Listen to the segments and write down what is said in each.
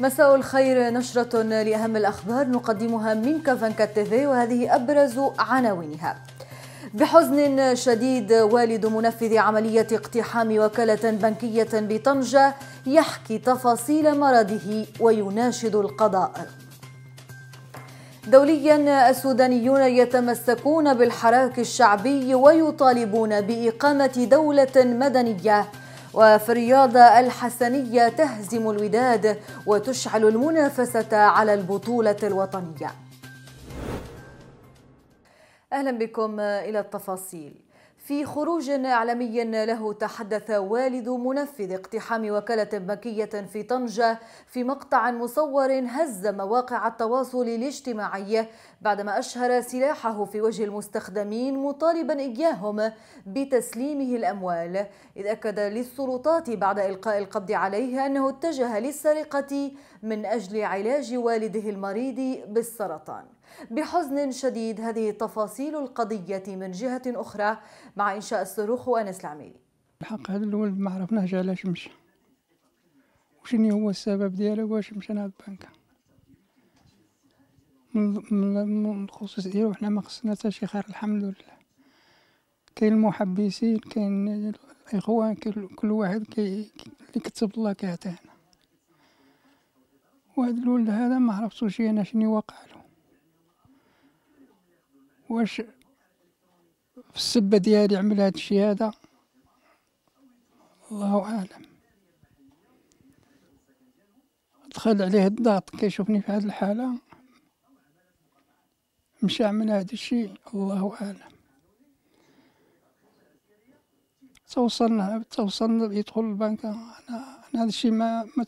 مساء الخير نشرة لأهم الأخبار نقدمها من كافانكا تيفي وهذه أبرز عناوينها بحزن شديد والد منفذ عملية اقتحام وكالة بنكية بطنجة يحكي تفاصيل مرضه ويناشد القضاء دوليا السودانيون يتمسكون بالحراك الشعبي ويطالبون بإقامة دولة مدنية وفي الرياضة الحسنية تهزم الوداد وتشعل المنافسة على البطولة الوطنية أهلا بكم إلى التفاصيل في خروج إعلامي له تحدث والد منفذ اقتحام وكالة مكية في طنجة في مقطع مصور هز مواقع التواصل الاجتماعي بعدما أشهر سلاحه في وجه المستخدمين مطالبا إياهم بتسليمه الأموال إذ أكد للسلطات بعد إلقاء القبض عليه أنه اتجه للسرقة من أجل علاج والده المريض بالسرطان بحزن شديد هذه تفاصيل القضية من جهة أخرى مع إنشاء الصاروخ وأنس العميري الحق هذا الولد ما عرفناش علاش مشى وشني هو السبب ديالو واش مشى على البنك من الخصوص ديالو حنا ما خصنا حتى شي خير الحمد لله كاين المحبسين كاين الاخوان كل واحد كي اللي كتب الله كيعطينا وهذا الولد هذا ما عرفتوش انا شني وقع له واش في السبه ديالي عمل هاد الشي هذا الله اعلم دخل عليه الضغط كيشوفني في هاد الحاله مشى عمل هاد الشي الله اعلم توصلنا توصلنا يدخل البنك انا انا هذا الشيء ما ما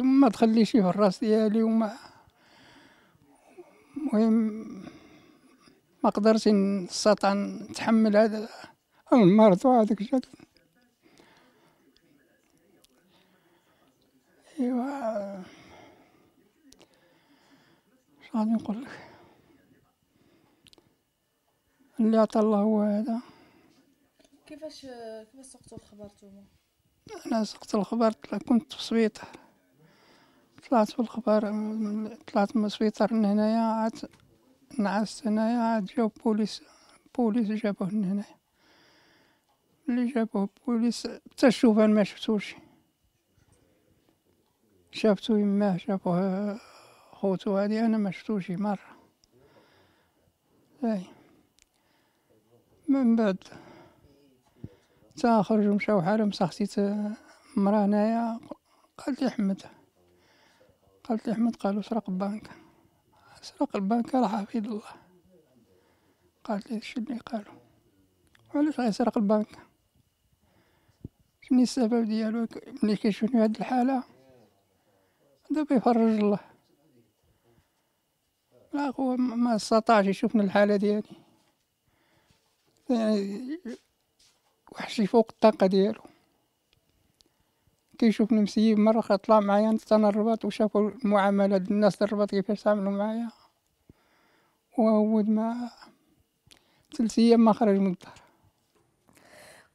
ما تخليش في الراس ديالي وما المهم ما قدرت نستطع نتحمل هذا المرض وهذاك الشيء ايوا شنو غادي نقول لك اللي عطى الله هو هذا كيفاش كيفاش سقطوا الخبر نتوما انا سقطت الخبر كنت في السبيطار طلعت في الخبر طلعت من السبيطار من هنايا عاد نعست هنايا عاد جاو بوليس بوليس جابوه من هنا اللي جابوه بوليس حتى الشوفان ما شفتوش شافتو يماه شافوه خوتو هادي انا ما شفتوش مره اي من بعد تا خرجو مشاو حالهم صاحبتي مرا هنايا قالت لي احمد قالت لي احمد قالو سرق البنك سرق البنك راح أفيد الله قالت لي شني قالوا وعلاش سرق البنك شني السبب ديالو ملي كيشوفني هاد الحالة دابا يفرج الله لا هو ما استطاعش يشوفني الحالة ديالي يعني وحشي فوق الطاقة ديالو كيشوفني مسيب مرة طلع معايا نستنى الرباط وشافوا المعاملة الناس الرباط كيفاش تعاملوا معايا وهو ما ثلاث أيام ما خرج من الدار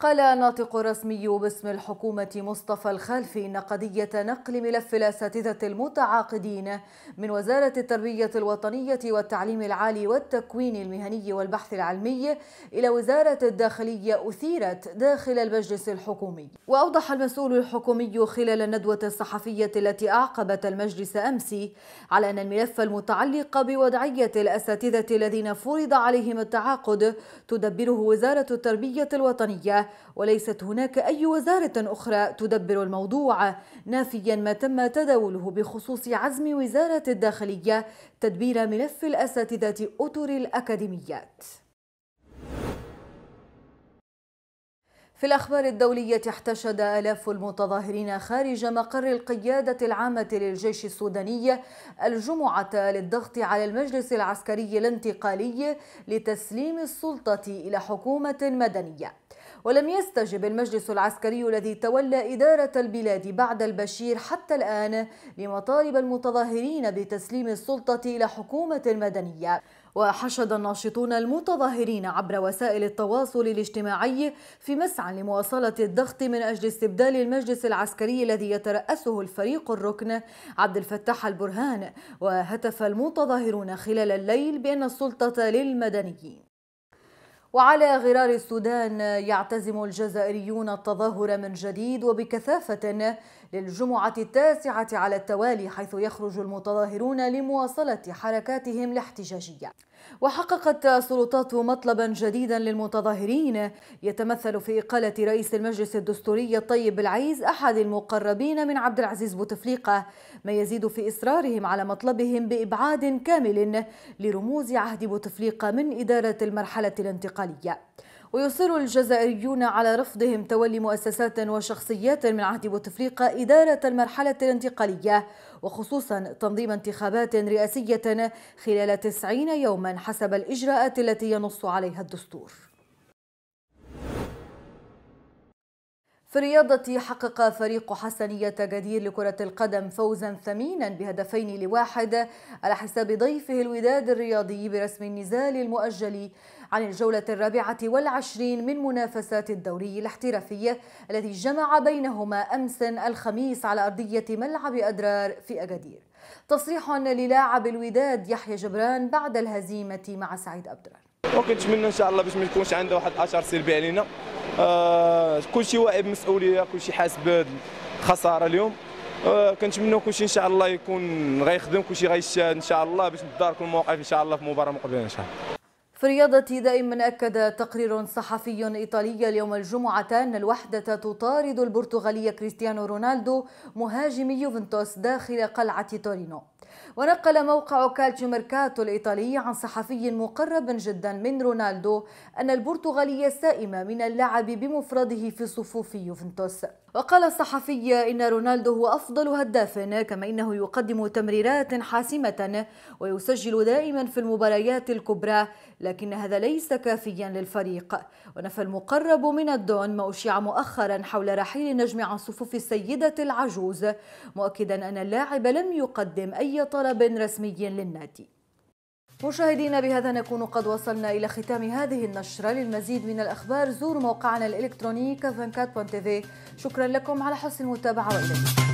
قال ناطق رسمي باسم الحكومة مصطفى الخلفي إن قضية نقل ملف الأساتذة المتعاقدين من وزارة التربية الوطنية والتعليم العالي والتكوين المهني والبحث العلمي إلى وزارة الداخلية أثيرت داخل المجلس الحكومي وأوضح المسؤول الحكومي خلال الندوة الصحفية التي أعقبت المجلس أمس على أن الملف المتعلق بوضعية الأساتذة الذين فرض عليهم التعاقد تدبره وزارة التربية الوطنية وليست هناك أي وزارة أخرى تدبر الموضوع نافيا ما تم تداوله بخصوص عزم وزارة الداخلية تدبير ملف الأساتذة أطر الأكاديميات في الأخبار الدولية احتشد آلاف المتظاهرين خارج مقر القيادة العامة للجيش السوداني الجمعة للضغط على المجلس العسكري الانتقالي لتسليم السلطة إلى حكومة مدنية ولم يستجب المجلس العسكري الذي تولى إدارة البلاد بعد البشير حتى الآن لمطالب المتظاهرين بتسليم السلطة إلى حكومة مدنية وحشد الناشطون المتظاهرين عبر وسائل التواصل الاجتماعي في مسعى لمواصلة الضغط من أجل استبدال المجلس العسكري الذي يترأسه الفريق الركن عبد الفتاح البرهان وهتف المتظاهرون خلال الليل بأن السلطة للمدنيين وعلى غرار السودان يعتزم الجزائريون التظاهر من جديد وبكثافة للجمعة التاسعة على التوالي حيث يخرج المتظاهرون لمواصلة حركاتهم الاحتجاجية وحققت السلطات مطلبا جديدا للمتظاهرين يتمثل في إقالة رئيس المجلس الدستوري الطيب العيز أحد المقربين من عبد العزيز بوتفليقة ما يزيد في إصرارهم على مطلبهم بإبعاد كامل لرموز عهد بوتفليقة من إدارة المرحلة الانتقالية ويصر الجزائريون على رفضهم تولي مؤسسات وشخصيات من عهد بوتفليقة إدارة المرحلة الانتقالية وخصوصا تنظيم انتخابات رئاسية خلال تسعين يوما حسب الإجراءات التي ينص عليها الدستور في الرياضة حقق فريق حسنية جدير لكرة القدم فوزا ثمينا بهدفين لواحد على حساب ضيفه الوداد الرياضي برسم النزال المؤجل عن الجولة الرابعة والعشرين من منافسات الدوري الاحترافي التي جمع بينهما أمس الخميس على أرضية ملعب أدرار في أجدير تصريح للاعب الوداد يحيى جبران بعد الهزيمة مع سعيد أبدران وكنتمنى ان شاء الله باش ما يكونش عنده واحد اثر سلبي علينا آه، كلشي واعي بالمسؤوليه كلشي حاسب بهذه اليوم اليوم آه، كنتمنوا كلشي ان شاء الله يكون غيخدم كلشي غيشاد ان شاء الله باش نتدارك الموقف ان شاء الله في مباراه مقبله ان شاء الله في الرياضة دائما أكد تقرير صحفي إيطالي اليوم الجمعة أن الوحدة تطارد البرتغالي كريستيانو رونالدو مهاجم يوفنتوس داخل قلعة تورينو ونقل موقع كالتشو ميركاتو الإيطالي عن صحفي مقرب جدا من رونالدو أن البرتغالي سائمة من اللعب بمفرده في صفوف يوفنتوس وقال الصحفي إن رونالدو هو أفضل هداف كما إنه يقدم تمريرات حاسمة ويسجل دائما في المباريات الكبرى لكن هذا ليس كافيا للفريق ونفى المقرب من الدون ما أشيع مؤخرا حول رحيل النجم عن صفوف السيدة العجوز مؤكدا أن اللاعب لم يقدم أي طلب رسمي للنادي مشاهدينا بهذا نكون قد وصلنا إلى ختام هذه النشرة للمزيد من الأخبار زوروا موقعنا الإلكتروني كافانكات.تv شكرا لكم على حسن المتابعة وإلى اللقاء